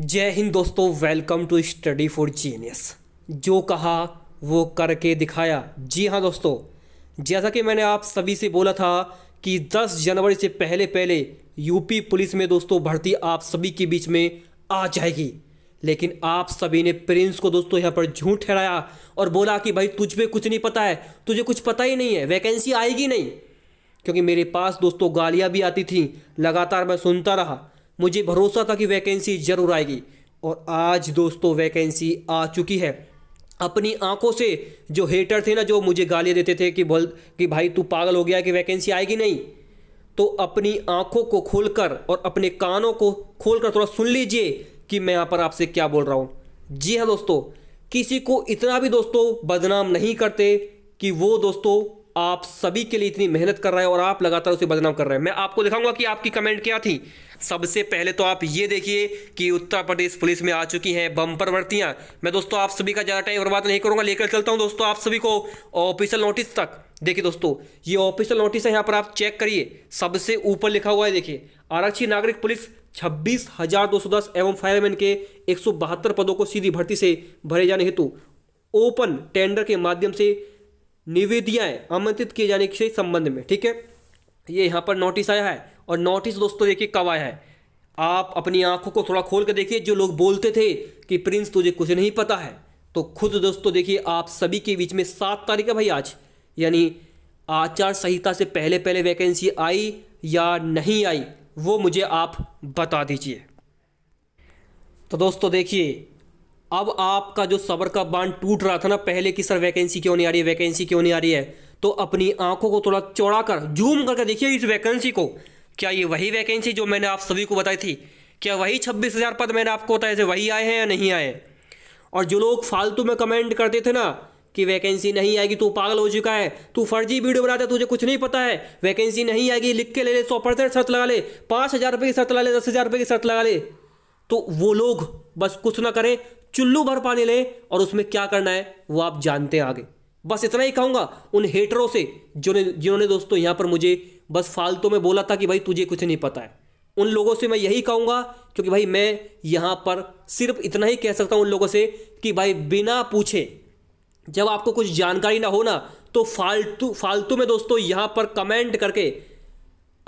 जय हिंद दोस्तों welcome to Study for Genius जो कहा वो करके दिखाया जी हाँ दोस्तों जैसा कि मैंने आप सभी से बोला था कि 10 जनवरी से पहले पहले यूपी पुलिस में दोस्तों भर्ती आप सभी के बीच में आ जाएगी लेकिन आप सभी ने प्रिंस को दोस्तों यहाँ पर झूठ ठहराया और बोला कि भाई तुझ पर कुछ नहीं पता है तुझे कुछ पता ही नहीं है वैकेंसी आएगी नहीं क्योंकि मेरे पास दोस्तों गालियाँ भी आती थी लगातार मैं सुनता रहा मुझे भरोसा था कि वैकेंसी ज़रूर आएगी और आज दोस्तों वैकेंसी आ चुकी है अपनी आंखों से जो हेटर थे ना जो मुझे गाली देते थे कि बोल कि भाई तू पागल हो गया कि वैकेंसी आएगी नहीं तो अपनी आंखों को खोलकर और अपने कानों को खोलकर थोड़ा सुन लीजिए कि मैं यहाँ पर आपसे क्या बोल रहा हूँ जी हाँ दोस्तों किसी को इतना भी दोस्तों बदनाम नहीं करते कि वो दोस्तों आप सभी के लिए इतनी मेहनत कर रहे हैं और आप लगातार उसे बदनाम कर रहे हैं मैं आपको दिखाऊंगा कि आपकी कमेंट क्या थी सबसे पहले तो आप ये देखिए कि उत्तर प्रदेश पुलिस में आ चुकी हैं बम्पर भर्तियाँ मैं दोस्तों आप सभी का ज़्यादा टाइम बर्बाद नहीं करूँगा लेकर चलता हूँ दोस्तों आप सभी को ऑफिशियल नोटिस तक देखिए दोस्तों ये ऑफिशियल नोटिस है यहाँ पर आप चेक करिए सबसे ऊपर लिखा हुआ है देखिए आरक्षी नागरिक पुलिस छब्बीस हजार दो सौ दस एवं फायरमैन के एक सौ बहत्तर पदों को सीधी भर्ती से भरे जाने हेतु ओपन टेंडर के माध्यम से निवेदियाएँ आमंत्रित किए जाने के संबंध में ठीक है ये यहाँ पर नोटिस आया है और नोटिस दोस्तों देखिए कब आया है आप अपनी आंखों को थोड़ा खोल कर देखिए जो लोग बोलते थे कि प्रिंस तुझे कुछ नहीं पता है तो खुद दोस्तों देखिए आप सभी के बीच में सात तारीख है भाई आज यानी आचार संहिता से पहले पहले वैकेंसी आई या नहीं आई वो मुझे आप बता दीजिए तो दोस्तों देखिए अब आपका जो सबर का बांध टूट रहा था ना पहले की सर वैकेंसी क्यों नहीं आ रही है वैकेंसी क्यों नहीं आ रही है तो अपनी आंखों को थोड़ा चौड़ा कर जूम करके देखिए इस वैकेंसी को क्या ये वही वैकेंसी जो मैंने आप सभी को बताई थी क्या वही छब्बीस हज़ार पद मैंने आपको बताए थे वही आए हैं या नहीं आए और जो लोग फालतू में कमेंट करते थे ना कि वैकेंसी नहीं आएगी तू पागल हो चुका है तू फर्जी वीडियो बनाता तुझे कुछ नहीं पता है वैकेंसी नहीं आएगी लिख के ले ले सौ परसेंट शर्त लगा ले पाँच हज़ार रुपये की शर्त लगा ले दस हज़ार रुपये की शर्त लगा ले तो वो लोग बस कुछ ना करें चुल्लू भर पानी लें और उसमें क्या करना है वो आप जानते हैं आगे बस इतना ही कहूँगा उन हेटरों से जिन्होंने जिन्होंने दोस्तों यहाँ पर मुझे बस फालतू में बोला था कि भाई तुझे कुछ नहीं पता है उन लोगों से मैं यही कहूँगा क्योंकि भाई मैं यहाँ पर सिर्फ इतना ही कह सकता हूँ उन लोगों से कि भाई बिना पूछे जब आपको कुछ जानकारी ना हो ना तो फालतू फालतू में दोस्तों यहाँ पर कमेंट करके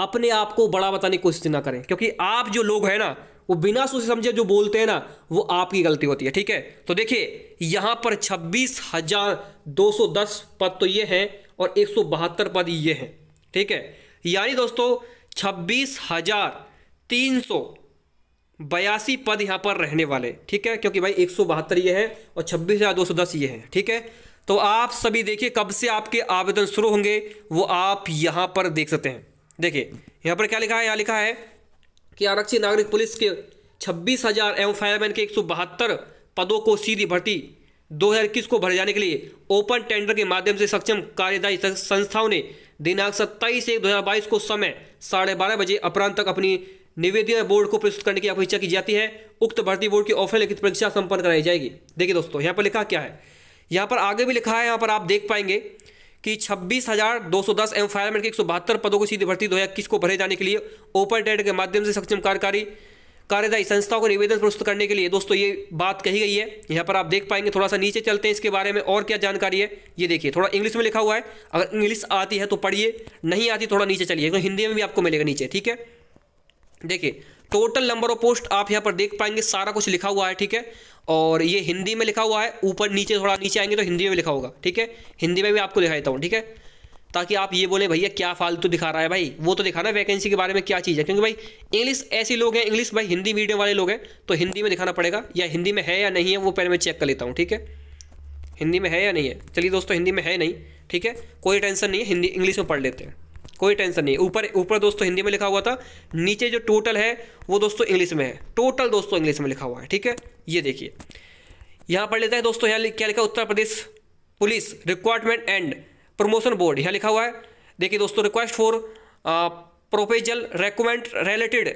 अपने आप को बड़ा बताने की कोशिश ना करें क्योंकि आप जो लोग हैं ना वो बिना सोचे समझे जो बोलते हैं ना वो आपकी गलती होती है ठीक है तो देखिए यहां पर छब्बीस हजार दो सौ दस पद तो ये हैं और एक सौ बहत्तर पद ये हैं ठीक है यानी दोस्तों छब्बीस हजार तीन सौ बयासी पद यहाँ पर रहने वाले ठीक है क्योंकि भाई एक सौ बहत्तर ये है और छब्बीस हज़ार दो सौ दस ये हैं ठीक है तो आप सभी देखिए कब से आपके आवेदन शुरू होंगे वो आप यहां पर देख सकते हैं देखिए यहाँ पर क्या लिखा है यहाँ लिखा है कि आरक्षी नागरिक पुलिस के छब्बीस हज़ार एवं फायरमैन के एक सौ बहत्तर पदों को सीधी भर्ती दो हज़ार इक्कीस को भरे जाने के लिए ओपन टेंडर के माध्यम से सक्षम कार्यदायी संस्थाओं ने दिनांक सत्ताईस एक दो हज़ार बाईस को समय साढ़े बारह बजे अपरांत तक अपनी निवेदन बोर्ड को प्रस्तुत करने की अपेक्षा की जाती है उक्त भर्ती बोर्ड की ऑफर लिखित परीक्षा संपन्न कराई जाएगी देखिए दोस्तों यहाँ पर लिखा क्या है यहाँ पर आगे भी लिखा है यहाँ पर आप देख पाएंगे कि छब्बीस हज़ार दो सौ दस फायरमैन के एक सौ बहत्तर पदों को सीधी भर्ती दो हज़ार इक्कीस को भरे जाने के लिए ओपन टेट के माध्यम से सक्षम कार्यकारी कार्यदायी संस्थाओं को निवेदन प्रस्तुत करने के लिए दोस्तों ये बात कही गई है यहाँ पर आप देख पाएंगे थोड़ा सा नीचे चलते हैं इसके बारे में और क्या जानकारी है ये देखिए थोड़ा इंग्लिश में लिखा हुआ है अगर इंग्लिश आती है तो पढ़िए नहीं आती थोड़ा नीचे चलिए क्योंकि हिंदी में भी आपको मिलेगा नीचे ठीक है देखिए टोटल नंबर ऑफ पोस्ट आप यहाँ पर देख पाएंगे सारा कुछ लिखा हुआ है ठीक है और ये हिंदी में लिखा हुआ है ऊपर नीचे थोड़ा नीचे आएंगे तो हिंदी में लिखा होगा ठीक है हिंदी में भी आपको दिखा देता हूँ ठीक है ताकि आप ये बोले भैया क्या फालतू तो दिखा रहा है भाई वो तो दिखाना वैकेंसी के बारे में क्या चीज़ है क्योंकि भाई इंग्लिश ऐसे लोग हैं इंग्लिश भाई हिंदी मीडियम वाले लोग हैं तो हिंदी में दिखाना पड़ेगा या हिंदी में है या नहीं है वो पहले मैं चेक कर लेता हूँ ठीक है हिंदी में है या नहीं है चलिए दोस्तों हिंदी में है नहीं ठीक है कोई टेंशन नहीं है हिंदी इंग्लिश में पढ़ लेते हैं कोई टेंशन नहीं ऊपर ऊपर दोस्तों हिंदी में लिखा हुआ था नीचे जो टोटल है वो दोस्तों इंग्लिश में है टोटल दोस्तों इंग्लिश में लिखा हुआ है ठीक है ये देखिए यहाँ पढ़ लेते हैं दोस्तों यहाँ क्या लिखा Uttar Pradesh police recruitment and promotion board यहाँ लिखा हुआ है देखिए दोस्तों request for proposal recommend related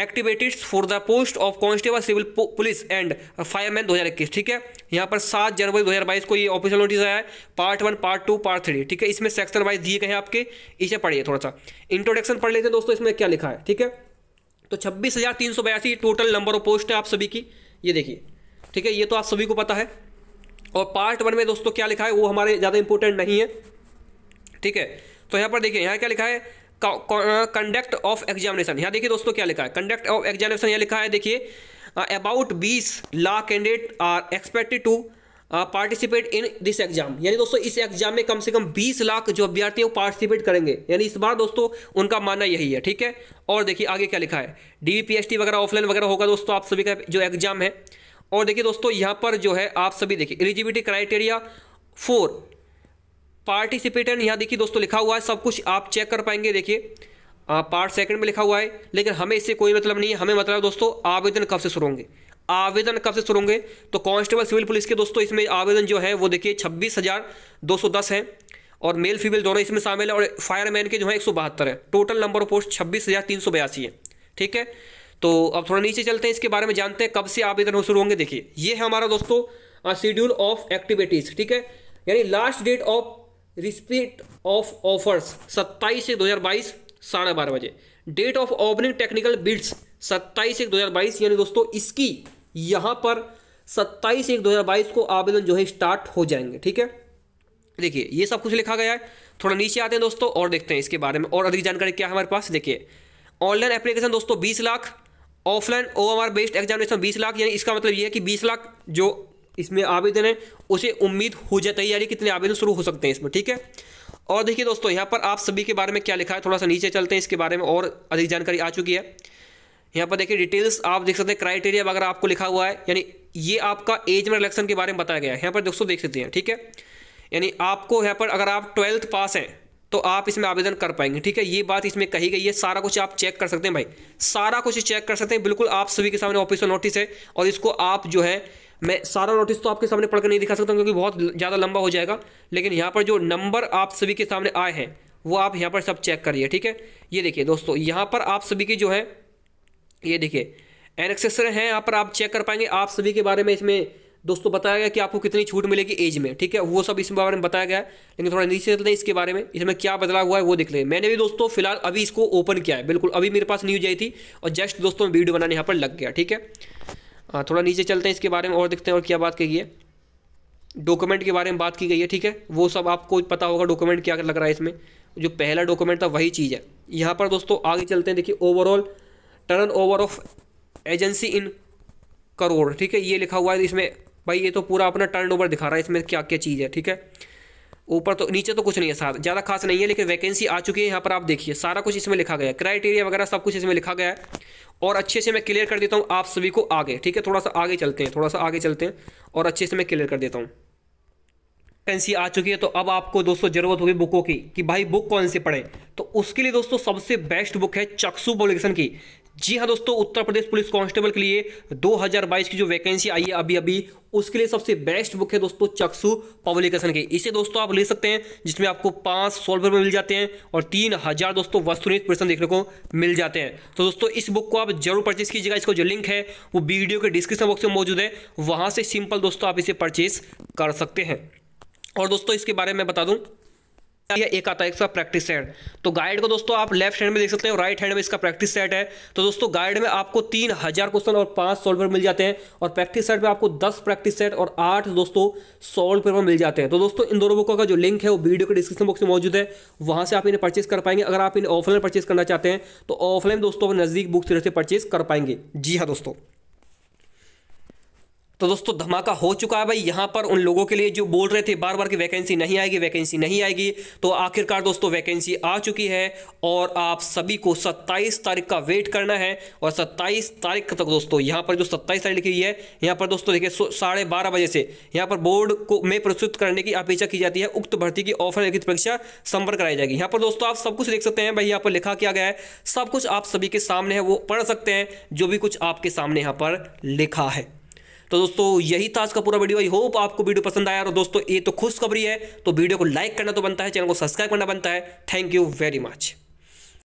activated for the post of constable civil police and fireman 2021 ठीक है यहाँ पर सात जनवरी 2022 को ये ऑफिशियल नोटिस आया है part one part two part three ठीक है इसमें सेक्शन वाइज दिए गए हैं आपके इसे पढ़िए थोड़ा सा इंट्रोडक्शन पढ़ लेते हैं दोस्तों इसमें क्या लिखा है ठीक है तो छब्बीस हज़ार तीन सौ बयासी टोटल नंबर ऑफ पोस्ट है आप सभी की ये देखिए ठीक है ये तो आप सभी को पता है और पार्ट वन में दोस्तों क्या लिखा है वो हमारे ज़्यादा इंपॉर्टेंट नहीं है ठीक है तो यहाँ पर देखिए यहाँ क्या लिखा है कंडक्ट ऑफ एग्जामिनेशन यहाँ देखिए दोस्तों क्या लिखा है कंडक्ट ऑफ एग्जामिनेशन यहाँ लिखा है देखिए अबाउट uh, बीस lakh candidate are expected to participate in this exam यानी दोस्तों इस एग्जाम में कम से कम 20 लाख जो अभ्यर्थी हैं वो पार्टिसिपेट करेंगे यानी इस बार दोस्तों उनका मानना यही है ठीक है और देखिए आगे क्या लिखा है टी वगैरह ऑफलाइन वगैरह होगा दोस्तों आप सभी का जो एग्जाम है और देखिए दोस्तों यहाँ पर जो है आप सभी देखिए एलिजिबिलिटी क्राइटेरिया फोर पार्टिसिपेटेंट यहाँ देखिए दोस्तों लिखा हुआ है सब कुछ आप चेक कर पाएंगे देखिए पार्ट सेकंड में लिखा हुआ है लेकिन हमें इससे कोई मतलब नहीं है हमें मतलब दोस्तों आवेदन कब से शुरू होंगे आवेदन कब से शुरू होंगे तो कांस्टेबल सिविल पुलिस के दोस्तों इसमें आवेदन जो है वो देखिए छब्बीस हज़ार दो सौ दस है और मेल फीमेल दोनों इसमें शामिल है और फायरमैन के जो है एक सौ बहत्तर है टोटल नंबर ऑफ पोस्ट छब्बीस हज़ार तीन सौ बयासी है ठीक है तो अब थोड़ा नीचे चलते हैं इसके बारे में जानते हैं कब से आवेदन शुरू होंगे देखिए ये है हमारा दोस्तों शेड्यूल ऑफ एक्टिविटीज़ ठीक है यानी last date of respect of offers 27 एक 2022 साढ़े बारह बजे date of opening technical bids 27 एक 2022 यानी दोस्तों इसकी यहाँ पर 27 एक 2022 को आवेदन जो है स्टार्ट हो जाएंगे ठीक है देखिए ये सब कुछ लिखा गया है थोड़ा नीचे आते हैं दोस्तों और देखते हैं इसके बारे में और अधिक जानकारी क्या है हमारे पास देखिए ऑनलाइन एप्लीकेशन दोस्तों बीस lakh offline O based examination बीस लाख यानी इसका मतलब ये है कि बीस लाख जो इसमें आवेदन है उसे उम्मीद हो जाता है यानी कितने आवेदन शुरू हो सकते हैं इसमें ठीक है और देखिए दोस्तों यहाँ पर आप सभी के बारे में क्या लिखा है थोड़ा सा नीचे चलते हैं इसके बारे में और अधिक जानकारी आ चुकी है यहाँ पर देखिए डिटेल्स आप देख सकते हैं क्राइटेरिया अगर आपको लिखा हुआ है यानी ये आपका एज में रिलेक्शन के बारे में बताया गया है यहाँ पर दोस्तों देख सकते हैं ठीक है यानी आपको यहाँ पर अगर आप ट्वेल्थ पास हैं तो आप इसमें आवेदन कर पाएंगे ठीक है ये बात इसमें कही गई है सारा कुछ आप चेक कर सकते हैं भाई सारा कुछ चेक कर सकते हैं बिल्कुल आप सभी के सामने ऑफिस नोटिस है और इसको आप जो है मैं सारा नोटिस तो आपके सामने पढ़कर नहीं दिखा सकता क्योंकि बहुत ज़्यादा लंबा हो जाएगा लेकिन यहाँ पर जो नंबर आप सभी के सामने आए हैं वो आप यहाँ पर सब चेक करिए ठीक है ये देखिए दोस्तों यहाँ पर आप सभी की जो है ये देखिए एनएक्सेसर हैं यहाँ पर आप चेक कर पाएंगे आप सभी के बारे में इसमें दोस्तों बताया गया कि आपको कितनी छूट मिलेगी एज में ठीक है वो सब इस बारे में बताया गया है लेकिन थोड़ा नीचे चलते हैं इसके बारे में इसमें क्या बदलाव हुआ है वो देख लें मैंने भी दोस्तों फिलहाल अभी इसको ओपन किया है बिल्कुल अभी मेरे पास न्यूज आई थी और जस्ट दोस्तों वीडियो बनाने यहाँ पर लग गया ठीक है हाँ थोड़ा नीचे चलते हैं इसके बारे में और देखते हैं और क्या बात कही है डॉक्यूमेंट के बारे में बात की गई है ठीक है वो सब आपको पता होगा डॉक्यूमेंट क्या लग रहा है इसमें जो पहला डॉक्यूमेंट था वही चीज़ है यहाँ पर दोस्तों आगे चलते हैं देखिए overall turnover of agency in crore ठीक है ये लिखा हुआ है इसमें भाई ये तो पूरा अपना टर्न ओवर दिखा रहा है इसमें क्या क्या चीज़ है ठीक है ऊपर तो नीचे तो कुछ नहीं है साथ ज़्यादा खास नहीं है लेकिन वैकेंसी आ चुकी है यहाँ पर आप देखिए सारा कुछ इसमें लिखा गया है क्राइटेरिया वगैरह सब कुछ इसमें लिखा गया है और अच्छे से मैं क्लियर कर देता हूँ आप सभी को आगे ठीक है थोड़ा सा आगे चलते हैं थोड़ा सा आगे चलते हैं और अच्छे से मैं क्लियर कर देता हूँ वैकेंसी आ चुकी है तो अब आपको दोस्तों जरूरत होगी बुकों की कि भाई बुक कौन से पढ़े तो उसके लिए दोस्तों सबसे बेस्ट बुक है चक्सु पब्लिकेशन की जी हाँ दोस्तों उत्तर प्रदेश पुलिस कांस्टेबल के लिए 2022 की जो वैकेंसी आई है अभी अभी उसके लिए सबसे बेस्ट बुक है दोस्तों चक्सु पब्लिकेशन के इसे दोस्तों आप ले सकते हैं जिसमें आपको पाँच सौ रुपये मिल जाते हैं और तीन हज़ार दोस्तों वस्तुनिष्ठ प्रश्न देखने को मिल जाते हैं तो दोस्तों इस बुक को आप जरूर परचेस कीजिएगा इसको जो लिंक है वो वीडियो के डिस्क्रिप्शन बॉक्स में मौजूद है वहाँ से सिंपल दोस्तों आप इसे परचेस कर सकते हैं और दोस्तों इसके बारे में बता दूँ ये एक आता है इसका प्रैक्टिस सेट तो गाइड को दोस्तों आप लेफ्ट हैंड में देख सकते हैं राइट हैंड में इसका प्रैक्टिस सेट है तो दोस्तों गाइड में आपको तीन हजार क्वेश्चन और पांच सोल्व पेपर मिल जाते हैं और प्रैक्टिस सेट में आपको दस प्रैक्टिस सेट और आठ दोस्तों सोल्व पेपर मिल जाते हैं तो दोस्तों इन दोनों बुकों का जो लिंक है वो वीडियो के डिस्क्रिप्शन बॉक्स में मौजूद है वहां से आप इन्हें परचेस कर पाएंगे अगर आप इन्हें ऑफलाइन परचेस करना चाहते हैं तो ऑफलाइन दोस्तों नजदीक बुक से परचेस कर पाएंगे जी हाँ दोस्तों तो दोस्तों धमाका हो चुका है भाई यहाँ पर उन लोगों के लिए जो बोल रहे थे बार बार की वैकेंसी नहीं आएगी वैकेंसी नहीं आएगी तो आखिरकार दोस्तों वैकेंसी आ चुकी है और आप सभी को 27 तारीख का वेट करना है और 27 तारीख तक दोस्तों यहाँ पर जो 27 तारीख लिखी हुई है यहाँ पर दोस्तों देखिए साढ़े बारह बजे से यहाँ पर बोर्ड को में प्रस्तुत करने की अपेक्षा की जाती है उक्त भर्ती की ऑफर लिखित परीक्षा संपर्क कराई जाएगी यहाँ पर दोस्तों आप सब कुछ देख सकते हैं भाई यहाँ पर लिखा किया गया है सब कुछ आप सभी के सामने है वो पढ़ सकते हैं जो भी कुछ आपके सामने यहाँ पर लिखा है तो दोस्तों यही था आज का पूरा वीडियो आई होप आपको वीडियो पसंद आया और दोस्तों ये तो खुशखबरी है तो वीडियो को लाइक करना तो बनता है चैनल को सब्सक्राइब करना बनता है थैंक यू वेरी मच